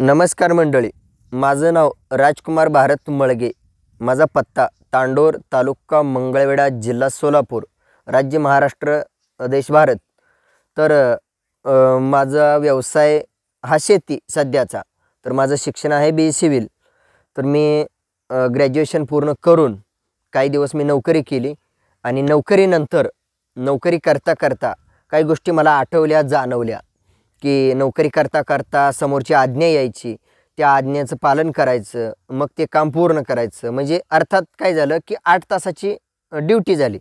नमस्कार मंडळी माझं नाव राजकुमार भारत मळगे माझा पत्ता तांडोर तालुका मंगळवेढा जिल्हा सोलापूर राज्य महाराष्ट्र देश भारत तर माझा व्यवसाय हा शेती सध्याचा तर माझं शिक्षण आहे बी सिव्हिल तर मी ग्रॅज्युएशन पूर्ण करून काही दिवस मी नोकरी केली आणि नोकरीनंतर नोकरी करता करता काही गोष्टी मला आठवल्या जाणवल्या की नोकरी करता करता समोरची आज्ञा यायची त्या आज्ञेचं पालन करायचं मग ते काम पूर्ण करायचं म्हणजे अर्थात काय झालं की आठ तासाची ड्युटी झाली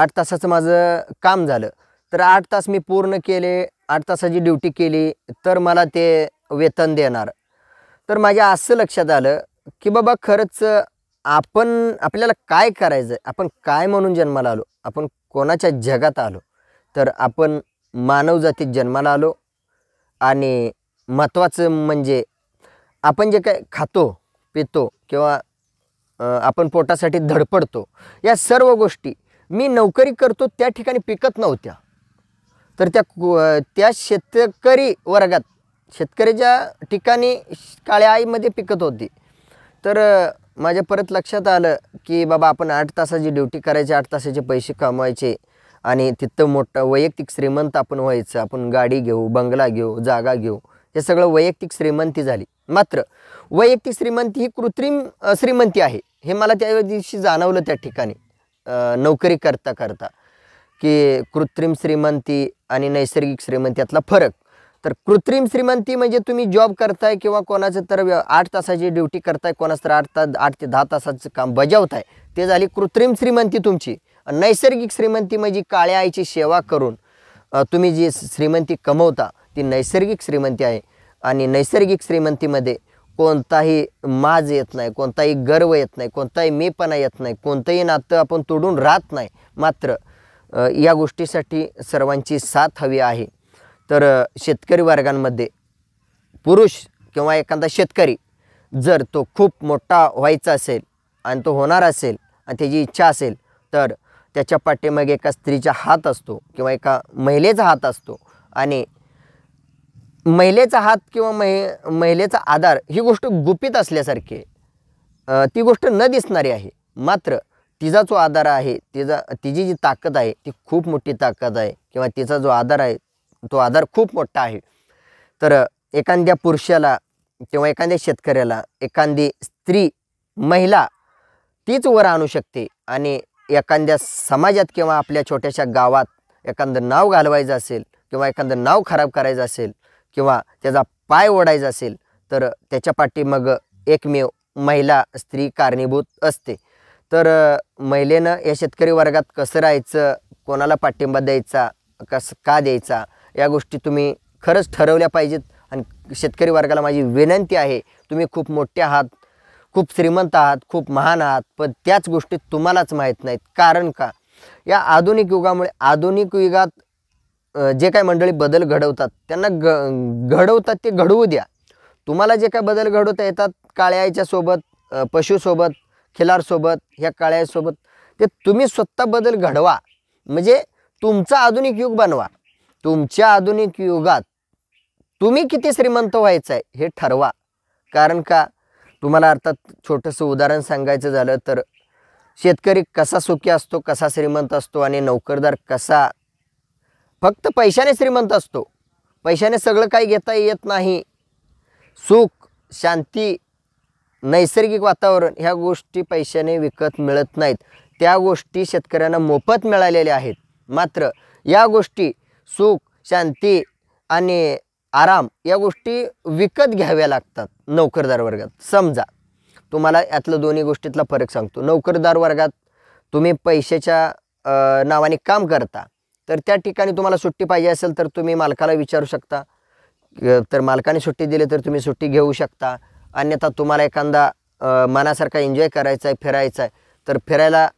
आठ तासाचं माझं काम झालं तर आठ तास मी पूर्ण केले आठ तासाची ड्युटी केली तर मला ते वेतन देणार तर माझ्या असं लक्षात आलं की बाबा खरंच आपण आपल्याला काय करायचं आपण काय म्हणून जन्माला आलो आपण कोणाच्या जगात आलो तर आपण मानवजातीत जन्माला आलो आणि महत्त्वाचं म्हणजे आपण जे काय खातो पितो किंवा आपण पोटासाठी धडपडतो या सर्व गोष्टी मी नोकरी करतो त्या ठिकाणी पिकत नव्हत्या तर त्या त्या शेतकरी वर्गात शेतकऱ्याच्या ठिकाणी काळ्या आईमध्ये पिकत होती तर माझ्या परत लक्षात आलं की बाबा आपण आठ तासाची ड्युटी करायची आठ तासाचे पैसे कमवायचे आणि तिथं मोठं वैयक्तिक श्रीमंत आपण व्हायचं आपण गाडी घेऊ बंगला घेऊ जागा घेऊ हे सगळं वैयक्तिक श्रीमंती झाली मात्र वैयक्तिक श्रीमंती ही कृत्रिम श्रीमंती आहे हे मला त्या दिवशी जाणवलं त्या ठिकाणी नोकरी करता करता की कृत्रिम श्रीमंती आणि नैसर्गिक श्रीमंती यातला फरक तर कृत्रिम श्रीमंती म्हणजे तुम्ही जॉब करताय किंवा कोणाचं तर आठ तासाची ड्युटी करताय कोणाचं तर आठ तास आठ ते दहा तासाचं काम बजावताय ते झाली कृत्रिम श्रीमंती तुमची नैसर्गिक श्रीमंती म्हणजे काळ्या आईची सेवा करून तुम्ही जी श्रीमंती कमवता ती नैसर्गिक श्रीमंती आहे आणि नैसर्गिक श्रीमंतीमध्ये कोणताही माज येत नाही कोणताही गर्व येत नाही कोणताही मेपणा येत नाही कोणतंही नातं आपण तोडून राहत नाही मात्र या गोष्टीसाठी सर्वांची साथ हवी आहे तर शेतकरी वर्गांमध्ये पुरुष किंवा एखादा शेतकरी जर तो खूप मोठा व्हायचा असेल आणि तो होणार असेल आणि त्याची इच्छा असेल तर त्याच्या पाठीमागे एका स्त्रीचा हात असतो किंवा एका महिलेचा हात असतो आणि महिलेचा हात किंवा महि महिलेचा आधार ही गोष्ट गुपित असल्यासारखी ती गोष्ट न दिसणारी आहे मात्र तिचा जो आधार आहे तिचा तिची जी ताकद आहे ती खूप मोठी ताकद आहे किंवा तिचा जो आधार आहे तो आधार खूप मोठा आहे तर एखाद्या पुरुषाला किंवा एखाद्या शेतकऱ्याला एखादी स्त्री महिला तीच वर आणू शकते आणि एखाद्या समाजात किंवा आपल्या छोट्याशा गावात एखादं नाव घालवायचं असेल किंवा एखादं नाव खराब करायचं असेल किंवा त्याचा पाय ओढायचा असेल तर त्याच्या पाठी मग एकमेव महिला स्त्री कारणीभूत असते तर महिलेनं या शेतकरी वर्गात कसं राहायचं कोणाला पाठिंबा द्यायचा कसं का द्यायचा या गोष्टी तुम्ही खरंच ठरवल्या पाहिजेत आणि शेतकरी वर्गाला माझी विनंती आहे तुम्ही खूप मोठे आहात खूप श्रीमंत आहात खूप महान आहात पण त्याच गोष्टी तुम्हालाच माहीत नाहीत कारण का या आधुनिक युगामुळे आधुनिक युगात जे काही मंडळी बदल घडवतात त्यांना ग घडवतात ते घडवू द्या तुम्हाला जे काय बदल घडवता येतात काळ्या सोबत पशुसोबत खिलारसोबत ह्या काळ्यासोबत ते तुम्ही स्वतः बदल घडवा म्हणजे तुमचा आधुनिक युग बनवा तुमच्या आधुनिक युगात तुम्ही किती श्रीमंत व्हायचं आहे हे ठरवा कारण का तुम्हाला अर्थात छोटंसं उदाहरण सांगायचं झालं तर शेतकरी कसा सुखी असतो कसा श्रीमंत असतो आणि नोकरदार कसा फक्त पैशाने श्रीमंत असतो पैशाने सगळं काही घेता येत नाही सुख शांती नैसर्गिक वातावरण ह्या गोष्टी पैशाने विकत मिळत नाहीत त्या गोष्टी शेतकऱ्यांना मोफत मिळालेल्या आहेत मात्र या गोष्टी सुख शांती आणि आराम या गोष्टी विकत घ्याव्या लागतात नोकरदार वर्गात समजा तुम्हाला यातलं दोन्ही गोष्टीतला फरक सांगतो नोकरदार वर्गात तुम्ही पैशाच्या नावाने काम करता तर त्या ठिकाणी तुम्हाला सुट्टी पाहिजे असेल तर तुम्ही मालकाला विचारू शकता तर मालकाने सुट्टी दिली तर तुम्ही सुट्टी घेऊ शकता अन्यथा तुम्हाला एखादा मनासारखा एन्जॉय करायचा आहे फिरायचा आहे तर फिरायला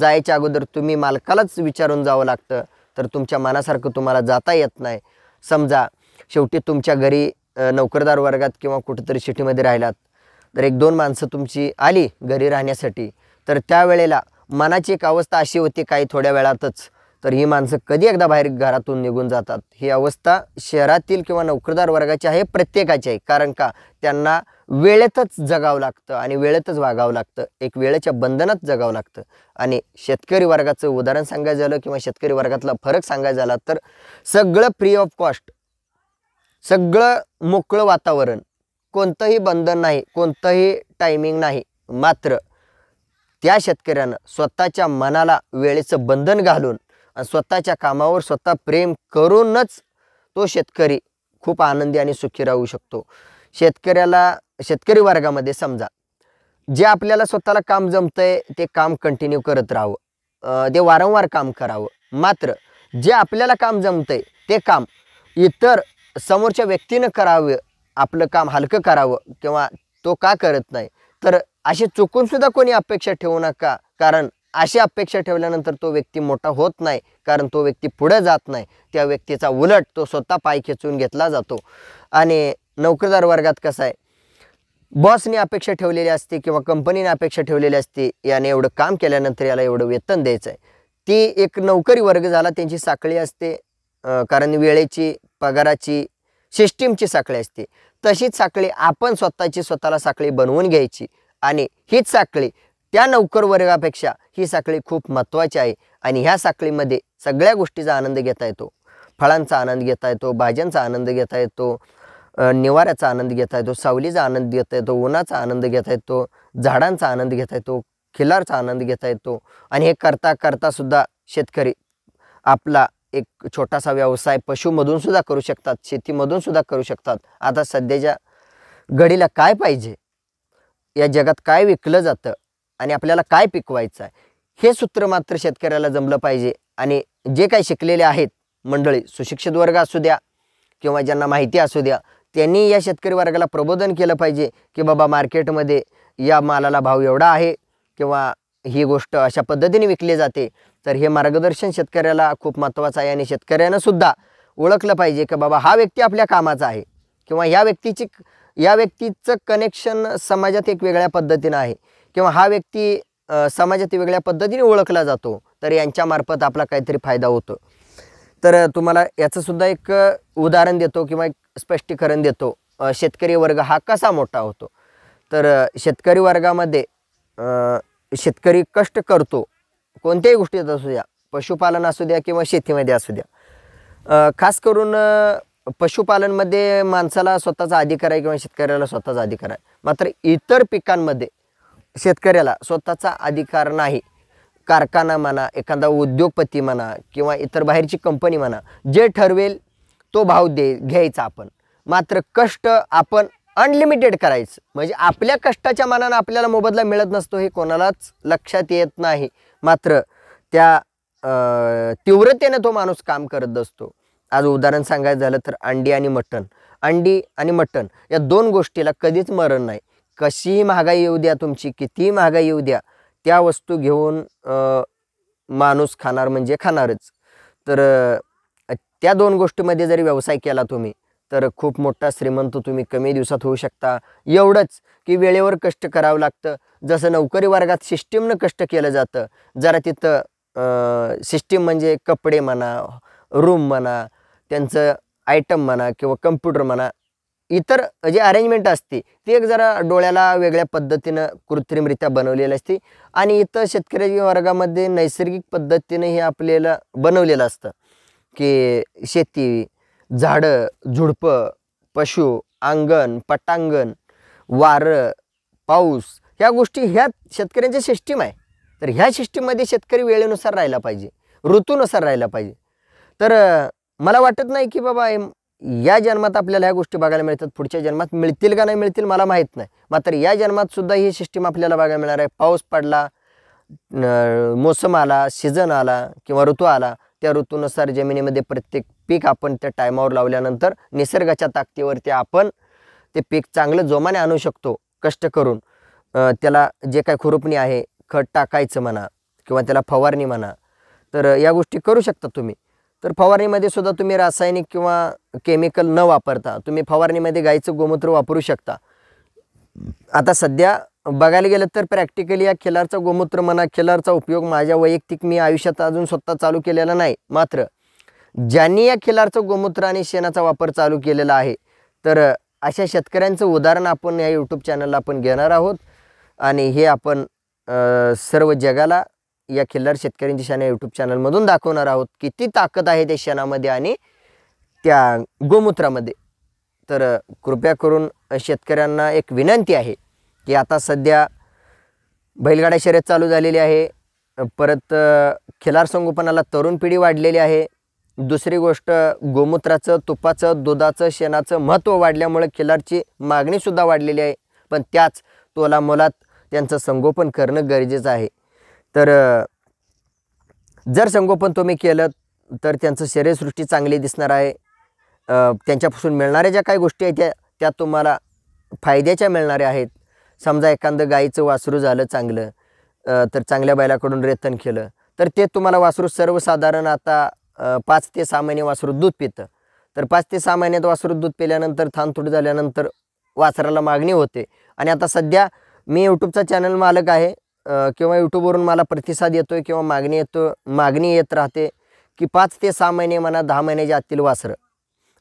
जायच्या अगोदर तुम्ही मालकालाच विचारून जावं लागतं तर तुमच्या मनासारखं तुम्हाला जाता येत नाही समजा शेवटी तुमच्या घरी नोकरदार वर्गात किंवा कुठेतरी सिटीमध्ये राहिलात तर एक दोन माणसं तुमची आली घरी राहण्यासाठी तर त्यावेळेला मनाची एक अवस्था अशी होती काही थोड्या वेळातच तर ही माणसं कधी एकदा बाहेर घरातून निघून जातात ही अवस्था शहरातील किंवा नोकरदार वर्गाची आहे प्रत्येकाची आहे कारण का त्यांना वेळेतच जगावं लागतं आणि वेळेतच वागावं लागतं एक वेळेच्या बंधनात जगावं लागतं आणि शेतकरी वर्गाचं उदाहरण सांगायचं झालं किंवा शेतकरी वर्गातला फरक सांगायचा झाला तर सगळं फ्री ऑफ कॉस्ट सगळं मोकळं वातावरण कोणतंही बंधन नाही कोणतंही टायमिंग नाही मात्र त्या शेतकऱ्यानं स्वतःच्या मनाला वेळेचं बंधन घालून आणि स्वतःच्या कामावर स्वतः प्रेम करूनच तो शेतकरी खूप आनंदी आणि सुखी राहू शकतो शेतकऱ्याला शेतकरी वर्गामध्ये समजा जे आपल्याला स्वतःला काम आहे ते काम कंटिन्यू करत राहावं ते वारंवार काम करावं मात्र जे आपल्याला काम आहे ते काम इतर समोरच्या व्यक्तीनं करावं आपलं काम हलकं करावं किंवा तो का करत नाही तर अशी चुकूनसुद्धा कोणी अपेक्षा ठेवू नका कारण अशी अपेक्षा ठेवल्यानंतर तो व्यक्ती मोठा होत नाही कारण तो व्यक्ती पुढे जात नाही त्या व्यक्तीचा उलट तो स्वतः पाय खेचून घेतला जातो आणि नोकरदार वर्गात कसं आहे बॉसने अपेक्षा ठेवलेली असते किंवा कंपनीने अपेक्षा ठेवलेली असते याने एवढं काम केल्यानंतर याला एवढं वेतन द्यायचं आहे ती एक नोकरी वर्ग झाला त्यांची साखळी असते कारण वेळेची पगाराची सिस्टीमची साखळी असते तशीच साखळी आपण स्वतःची स्वतःला साखळी बनवून घ्यायची आणि हीच साखळी त्या नौकर वर्गापेक्षा ही साखळी खूप महत्त्वाची आहे आणि ह्या साखळीमध्ये सगळ्या गोष्टीचा आनंद घेता येतो फळांचा आनंद घेता येतो भाज्यांचा आनंद घेता येतो निवाऱ्याचा आनंद घेता येतो सावलीचा आनंद घेता येतो उन्हाचा आनंद घेता येतो झाडांचा आनंद घेता येतो खिलारचा आनंद घेता येतो आणि हे करता करतासुद्धा शेतकरी आपला एक छोटासा व्यवसाय पशुमधून सुद्धा करू शकतात शेतीमधून सुद्धा करू शकतात आता सध्याच्या घडीला काय पाहिजे या जगात काय विकलं जातं आणि आपल्याला काय पिकवायचं आहे हे सूत्र मात्र शेतकऱ्याला जमलं पाहिजे आणि जे काही शिकलेले आहेत मंडळी सुशिक्षित वर्ग असू द्या किंवा ज्यांना माहिती असू द्या त्यांनी या शेतकरी वर्गाला प्रबोधन केलं पाहिजे की बाबा मार्केटमध्ये या मालाला भाव एवढा आहे किंवा ही गोष्ट अशा पद्धतीने विकली जाते तर हे मार्गदर्शन शेतकऱ्याला खूप महत्त्वाचं आहे आणि शेतकऱ्यानं सुद्धा ओळखलं पाहिजे की बाबा हा व्यक्ती आपल्या कामाचा आहे किंवा या व्यक्तीची या व्यक्तीचं कनेक्शन समाजात एक वेगळ्या पद्धतीनं आहे किंवा हा व्यक्ती समाजात वेगळ्या पद्धतीने ओळखला जातो तर यांच्यामार्फत आपला काहीतरी फायदा होतो तर तुम्हाला याचंसुद्धा एक उदाहरण देतो किंवा एक स्पष्टीकरण देतो शेतकरी वर्ग हा कसा मोठा होतो तर शेतकरी वर्गामध्ये शेतकरी कष्ट करतो कोणत्याही गोष्टीत असू द्या पशुपालन असू द्या किंवा शेतीमध्ये असू द्या खास करून पशुपालनमध्ये माणसाला स्वतःचा अधिकार आहे किंवा शेतकऱ्याला स्वतःचा अधिकार आहे मात्र इतर पिकांमध्ये शेतकऱ्याला स्वतःचा अधिकार नाही कारखाना म्हणा एखादा उद्योगपती म्हणा किंवा इतर बाहेरची कंपनी म्हणा जे ठरवेल तो भाव दे घ्यायचा आपण मात्र कष्ट आपण अनलिमिटेड करायचं म्हणजे आपल्या कष्टाच्या मानानं आपल्याला मोबदला मिळत नसतो हे कोणालाच लक्षात येत नाही मात्र त्या तीव्रतेनं तो माणूस काम करत असतो आज उदाहरण सांगायचं झालं तर अंडी आणि मटण अंडी आणि मटण या दोन गोष्टीला कधीच मरण नाही कशीही महागाई येऊ द्या तुमची कितीही महागाई येऊ द्या त्या वस्तू घेऊन माणूस खाणार म्हणजे खाणारच तर त्या दोन गोष्टीमध्ये जरी व्यवसाय केला तुम्ही तर खूप मोठा श्रीमंत तुम्ही कमी दिवसात होऊ शकता एवढंच की वेळेवर कष्ट करावं लागतं जसं नोकरी वर्गात सिस्टीमनं कष्ट केलं जातं जरा तिथं सिस्टीम म्हणजे कपडे म्हणा रूम म्हणा त्यांचं आयटम म्हणा किंवा कम्प्युटर म्हणा इतर जे अरेंजमेंट असते ती एक जरा डोळ्याला वेगळ्या पद्धतीनं कृत्रिमरित्या बनवलेली असते आणि इथं शेतकरी वर्गामध्ये नैसर्गिक पद्धतीने हे आपल्याला बनवलेलं असतं की शेती झाडं झुडपं पशु अंगण पटांगण वारं पाऊस ह्या गोष्टी ह्या शेतकऱ्यांच्या सिस्टीम आहे तर ह्या सिस्टीममध्ये शेतकरी वेळेनुसार राहिला पाहिजे ऋतूनुसार राहिला पाहिजे तर मला वाटत नाही की बाबा या जन्मात आपल्याला ह्या गोष्टी बघायला मिळतात पुढच्या जन्मात मिळतील का नाही मिळतील मला माहीत नाही मात्र या जन्मातसुद्धा सुद्धा ही सिस्टीम आपल्याला बघायला मिळणार आहे पाऊस पडला मोसम आला सीझन आला किंवा ऋतू आला त्या ऋतूनुसार जमिनीमध्ये प्रत्येक पीक आपण त्या टायमावर लावल्यानंतर निसर्गाच्या ताकदीवरती आपण ते पीक चांगलं जोमाने आणू शकतो कष्ट करून त्याला जे काय खुरपणी आहे खत टाकायचं म्हणा किंवा त्याला फवारणी म्हणा तर या गोष्टी करू शकता तुम्ही तर फवारणीमध्ये सुद्धा तुम्ही रासायनिक किंवा केमिकल न वापरता तुम्ही फवारणीमध्ये गाईचं गोमूत्र वापरू शकता आता सध्या बघायला गेलं तर प्रॅक्टिकली या खिलारचं गोमूत्र म्हणा खिलारचा उपयोग माझ्या वैयक्तिक मी आयुष्यात अजून स्वतः चालू केलेला नाही मात्र ज्यांनी या खिलारचं गोमूत्र आणि शेणाचा वापर चालू केलेला आहे तर अशा शेतकऱ्यांचं उदाहरण आपण या यूट्यूब चॅनलला आपण घेणार आहोत आणि हे आपण सर्व जगाला या खिल्लार शेतकऱ्यांची शेण यूट्यूब चॅनलमधून दाखवणार आहोत किती ताकद आहे त्या शेणामध्ये आणि त्या गोमूत्रामध्ये तर कृपया करून शेतकऱ्यांना एक विनंती आहे की आता सध्या बैलगाड्या शर्यत चालू झालेली आहे परत खिलार संगोपनाला तरुण पिढी वाढलेली आहे दुसरी गोष्ट गोमूत्राचं तुपाचं दुधाचं शेणाचं महत्त्व वाढल्यामुळे खिलारची मागणीसुद्धा वाढलेली आहे पण त्याच तोला मोलात त्यांचं संगोपन करणं गरजेचं आहे तर जर संगोपन तुम्ही केलं तर त्यांचं शरीरसृष्टी चांगली दिसणार आहे त्यांच्यापासून मिळणाऱ्या ज्या काही गोष्टी आहेत त्या त्या तुम्हाला फायद्याच्या मिळणाऱ्या आहेत समजा एखादं गायीचं वासरू झालं चांगलं तर चांगल्या बैलाकडून रेतन केलं तर ते तुम्हाला वासरू सर्वसाधारण आता पाच ते सहा महिने वासरू दूध पितं तर पाच ते सहा महिन्यात वासरू दूध पिल्यानंतर थांबतूट झाल्यानंतर वासराला मागणी होते आणि आता सध्या मी यूट्यूबचा चॅनल मालक आहे किंवा यूट्यूबवरून मला प्रतिसाद येतो आहे किंवा मागणी येतो मागणी येत राहते की पाच ते सहा महिने म्हणा दहा महिन्याच्या आतील वासरं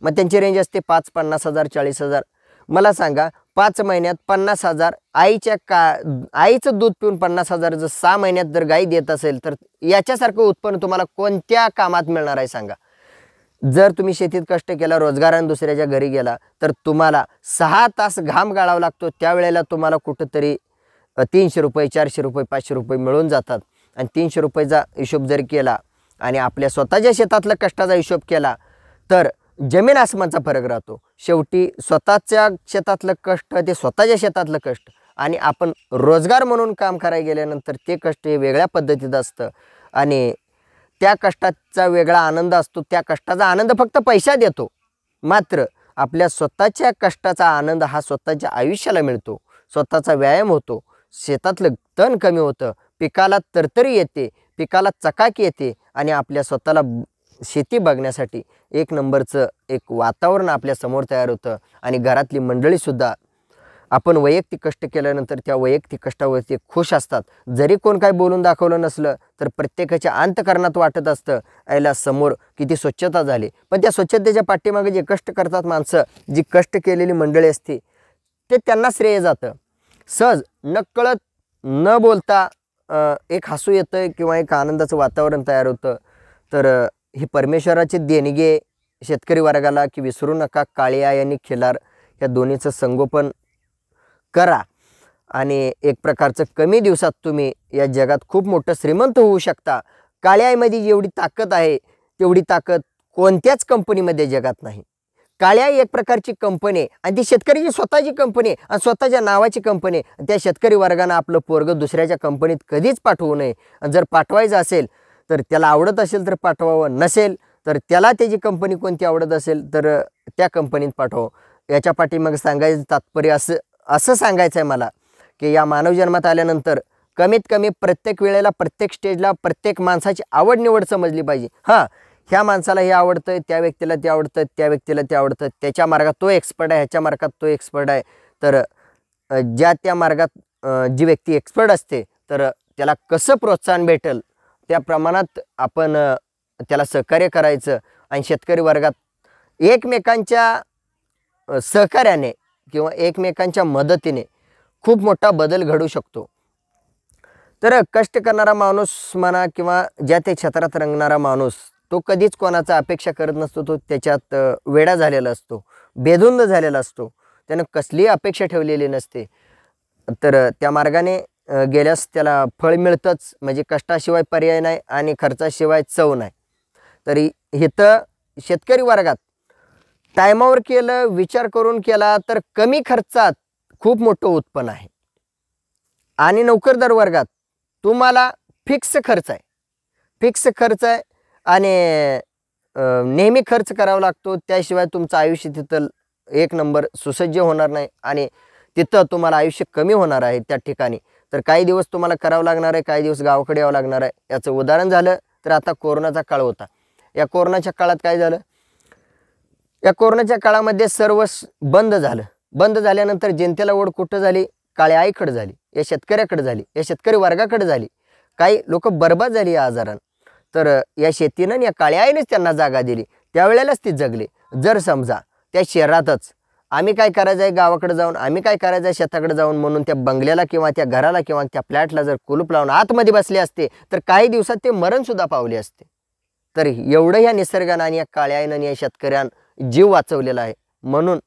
मग त्यांची रेंज असते पाच पन्नास हजार चाळीस हजार मला सांगा पाच महिन्यात पन्नास हजार आईच्या का आईचं दूध पिऊन पन्नास हजार जर सहा महिन्यात जर गाई देत असेल तर याच्यासारखं उत्पन्न तुम्हाला कोणत्या कामात मिळणार आहे सांगा जर तुम्ही शेतीत कष्ट केला रोजगाराने दुसऱ्याच्या घरी गेला तर तुम्हाला सहा तास घाम गाळावा लागतो त्यावेळेला तुम्हाला कुठंतरी तीनशे रुपये चारशे रुपये पाचशे रुपये मिळून जातात आणि तीनशे रुपयेचा हिशोब जर केला आणि आपल्या स्वतःच्या शेतातल्या कष्टाचा हिशोब केला तर जमीन आसमानचा फरक राहतो शेवटी स्वतःच्या शेतातलं कष्ट ते स्वतःच्या शेतातलं कष्ट आणि आपण रोजगार म्हणून काम करायला गेल्यानंतर ते कष्ट हे वेगळ्या पद्धतीचं असतं आणि त्या कष्टाचा वेगळा आनंद असतो त्या कष्टाचा आनंद फक्त पैसा देतो मात्र आपल्या स्वतःच्या कष्टाचा आनंद हा स्वतःच्या आयुष्याला मिळतो स्वतःचा व्यायाम होतो शेतातलं तण कमी होतं पिकाला तरतरी येते पिकाला चकाकी येते आणि आपल्या स्वतःला शेती बघण्यासाठी एक नंबरचं एक वातावरण आपल्यासमोर तयार होतं आणि घरातली मंडळीसुद्धा आपण वैयक्तिक कष्ट केल्यानंतर त्या वैयक्तिक कष्टावरती खुश असतात जरी कोण काय बोलून दाखवलं नसलं तर प्रत्येकाच्या अंतकरणात वाटत असतं यायला समोर किती स्वच्छता झाली पण त्या स्वच्छतेच्या पाठीमागे जे कष्ट करतात माणसं जी कष्ट केलेली मंडळी असते ते त्यांना श्रेय जातं सहज नकळत न बोलता एक हसू येतं किंवा एक आनंदाचं वातावरण तयार होतं तर ही परमेश्वराची देणगी शेतकरी वर्गाला की विसरू नका काळ्या आणि खिलार या दोन्हीचं संगोपन करा आणि एक प्रकारचं कमी दिवसात तुम्ही या जगात खूप मोठं श्रीमंत होऊ शकता काळ्या जेवढी ताकद आहे तेवढी ताकद कोणत्याच कंपनीमध्ये जगात नाही काळ्या एक प्रकारची कंपनी आहे आणि ती शेतकरीची स्वतःची कंपनी आहे आणि स्वतःच्या नावाची कंपनी आहे त्या शेतकरी वर्गानं आपलं पोरग दुसऱ्याच्या कंपनीत कधीच पाठवू नये आणि जर पाठवायचं असेल तर त्याला आवडत असेल तर पाठवावं नसेल तर त्याला त्याची कंपनी कोणती आवडत असेल तर त्या कंपनीत पाठवावं याच्या मग सांगायचं तात्पर्य असं असं सांगायचं आहे मला की या मानवजन्मात आल्यानंतर कमीत कमी प्रत्येक वेळेला प्रत्येक स्टेजला प्रत्येक माणसाची आवड निवड समजली पाहिजे हां ह्या माणसाला हे आवडतं त्या व्यक्तीला ते आवडतं त्या व्यक्तीला ते आवडतं त्याच्या मार्गात तो एक्सपर्ट आहे ह्याच्या मार्गात तो एक्सपर्ट आहे तर ज्या त्या मार्गात जी व्यक्ती एक्सपर्ट असते तर त्याला कसं प्रोत्साहन भेटेल त्या प्रमाणात आपण त्याला सहकार्य करायचं आणि शेतकरी वर्गात एकमेकांच्या सहकार्याने किंवा एकमेकांच्या मदतीने खूप मोठा बदल घडू शकतो तर कष्ट करणारा माणूस म्हणा किंवा ज्या त्या क्षेत्रात रंगणारा माणूस तो कधीच कोणाचा अपेक्षा करत नसतो तो त्याच्यात वेडा झालेला असतो बेधुंद झालेला असतो त्यानं कसलीही अपेक्षा ठेवलेली नसते तर त्या मार्गाने गेल्यास त्याला फळ मिळतंच म्हणजे कष्टाशिवाय पर्याय नाही आणि खर्चाशिवाय चव नाही तरी इथं शेतकरी वर्गात टायमावर केलं विचार करून केला तर कमी खर्चात खूप मोठं उत्पन्न आहे आणि नोकरदार वर्गात तुम्हाला फिक्स खर्च आहे फिक्स खर्च आहे आणि नेहमी खर्च करावा लागतो त्याशिवाय तुमचं आयुष्य तिथं एक नंबर सुसज्ज होणार नाही आणि तिथं तुम्हाला आयुष्य कमी होणार आहे त्या ठिकाणी तर काही दिवस तुम्हाला करावं लागणार आहे काही दिवस गावाकडे यावं लागणार आहे याचं उदाहरण झालं तर आता कोरोनाचा काळ होता या कोरोनाच्या काळात काय झालं या कोरोनाच्या काळामध्ये सर्व बंद झालं बंद झाल्यानंतर जनतेला ओढ कुठं झाली काळ्या आईकडे झाली या शेतकऱ्याकडे झाली या शेतकरी वर्गाकडे झाली काही लोक बरबाद झाली या आजारानं तर या शेतीनं या काळ्या आईनेच त्यांना जागा दिली त्यावेळेलाच ती जगली जर समजा त्या शहरातच आम्ही काय करायचं आहे गावाकडे जाऊन आम्ही काय करायचं आहे शेताकडे जाऊन म्हणून त्या बंगल्याला किंवा त्या घराला किंवा त्या फ्लॅटला जर कुलूप लावून आतमध्ये बसले असते तर काही दिवसात ते मरणसुद्धा पावले असते तर एवढं ह्या निसर्गानं आणि या काळ्यानं आणि या शेतकऱ्यानं जीव वाचवलेला आहे म्हणून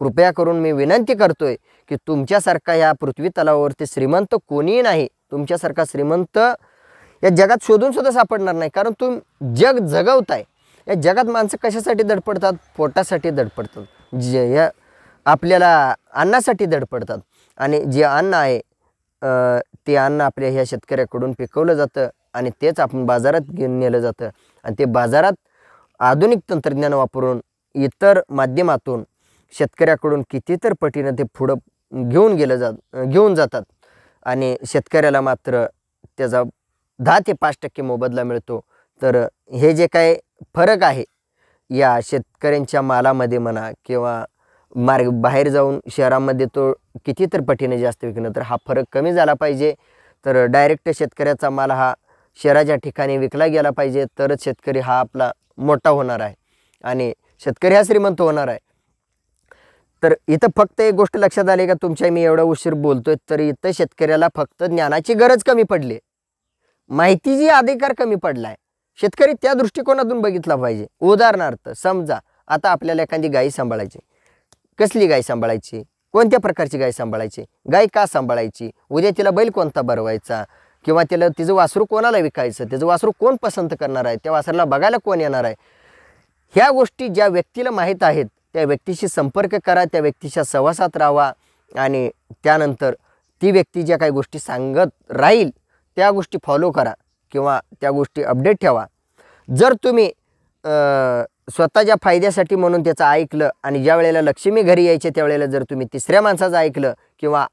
कृपया करून मी विनंती करतोय की तुमच्यासारखा या पृथ्वी तलावावरती श्रीमंत कोणीही नाही तुमच्यासारखा श्रीमंत या जगात शोधून सुद्धा सापडणार नाही कारण तुम जग जगवताय या जगात माणसं कशासाठी दडपडतात पोटासाठी दडपडतात जे या आपल्याला अन्नासाठी दडपडतात आणि जे अन्न आहे ते अन्न आपल्या ह्या शेतकऱ्याकडून पिकवलं जातं आणि तेच आपण बाजारात घेऊन नेलं जातं आणि ते बाजारात आधुनिक तंत्रज्ञान वापरून इतर माध्यमातून शेतकऱ्याकडून कितीतर पटीनं ते पुढं घेऊन गेलं जात घेऊन जातात आणि शेतकऱ्याला मात्र त्याचा दहा ते पाच टक्के मोबदला मिळतो तर हे जे काय फरक आहे या शेतकऱ्यांच्या मालामध्ये म्हणा किंवा मार्ग बाहेर जाऊन शहरामध्ये तो किती तर पटीने जास्त विकणं तर हा फरक कमी झाला पाहिजे तर डायरेक्ट शेतकऱ्याचा माल हा शहराच्या ठिकाणी विकला गेला पाहिजे तरच शेतकरी हा आपला मोठा होणार आहे आणि शेतकरी हा श्रीमंत होणार आहे तर इथं फक्त एक गोष्ट लक्षात आली का तुमच्या मी एवढा उशीर बोलतोय तर इथं शेतकऱ्याला फक्त ज्ञानाची गरज कमी पडली माहितीची अधिकार कमी पडला आहे शेतकरी त्या दृष्टिकोनातून बघितला पाहिजे उदाहरणार्थ समजा आता आपल्याला एखादी गायी सांभाळायची कसली गाय सांभाळायची कोणत्या प्रकारची गाय सांभाळायची गाय का सांभाळायची उद्या तिला बैल कोणता भरवायचा किंवा तिला तिचं वासरू कोणाला विकायचं त्याचं वासरू कोण पसंत करणार आहे त्या वासराला बघायला कोण येणार आहे ह्या गोष्टी ज्या व्यक्तीला माहीत आहेत त्या व्यक्तीशी संपर्क करा त्या व्यक्तीच्या सहवासात राहा आणि त्यानंतर ती व्यक्ती ज्या काही गोष्टी सांगत राहील त्या गोष्टी फॉलो करा किंवा त्या गोष्टी अपडेट ठेवा जर तुम्ही स्वतःच्या फायद्यासाठी म्हणून त्याचं ऐकलं आणि ज्या वेळेला लक्ष्मी घरी यायचे त्यावेळेला जर तुम्ही तिसऱ्या माणसाचं ऐकलं किंवा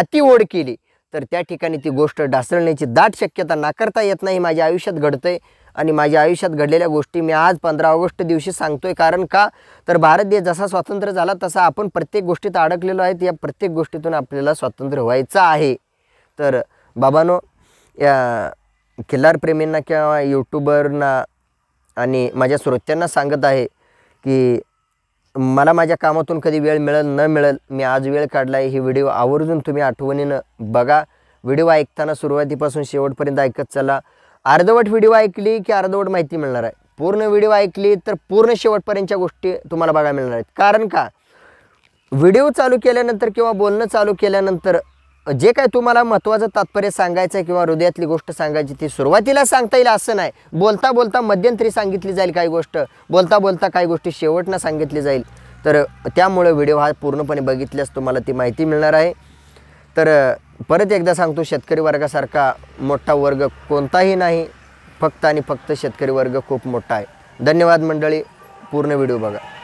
अति ओढ केली तर त्या ठिकाणी ती गोष्ट ढासळण्याची दाट शक्यता नाकारता येत नाही माझ्या आयुष्यात घडतंय आणि माझ्या आयुष्यात घडलेल्या गोष्टी मी आज पंधरा ऑगस्ट दिवशी सांगतोय कारण का तर भारत देश जसा स्वातंत्र्य झाला तसा आपण प्रत्येक गोष्टीत अडकलेलो आहेत या प्रत्येक गोष्टीतून आपल्याला स्वातंत्र्य व्हायचं आहे तर बाबानो या किल्लारप्रेमींना किंवा यूट्यूबरना आणि माझ्या श्रोत्यांना सांगत आहे की मला माझ्या कामातून कधी वेळ मिळेल न मिळेल मी आज वेळ काढला आहे ही व्हिडिओ आवर्जून तुम्ही आठवणीनं बघा व्हिडिओ ऐकताना सुरुवातीपासून शेवटपर्यंत ऐकत चला अर्धवट व्हिडिओ ऐकली की अर्धवट माहिती मिळणार आहे पूर्ण व्हिडिओ ऐकली तर पूर्ण शेवटपर्यंतच्या गोष्टी तुम्हाला बघायला मिळणार आहेत कारण का व्हिडिओ चालू केल्यानंतर किंवा बोलणं चालू केल्यानंतर जे काय तुम्हाला महत्त्वाचं तात्पर्य सांगायचं किंवा हृदयातली गोष्ट सांगायची ती सुरुवातीला सांगता येईल असं नाही बोलता बोलता मध्यंतरी सांगितली जाईल काही गोष्ट बोलता बोलता काही गोष्टी शेवटनं सांगितली जाईल तर त्यामुळे व्हिडिओ हा पूर्णपणे बघितल्यास तुम्हाला ती माहिती मिळणार आहे तर परत एकदा सांगतो शेतकरी वर्गासारखा मोठा वर्ग कोणताही नाही फक्त आणि फक्त शेतकरी वर्ग खूप मोठा आहे धन्यवाद मंडळी पूर्ण व्हिडिओ बघा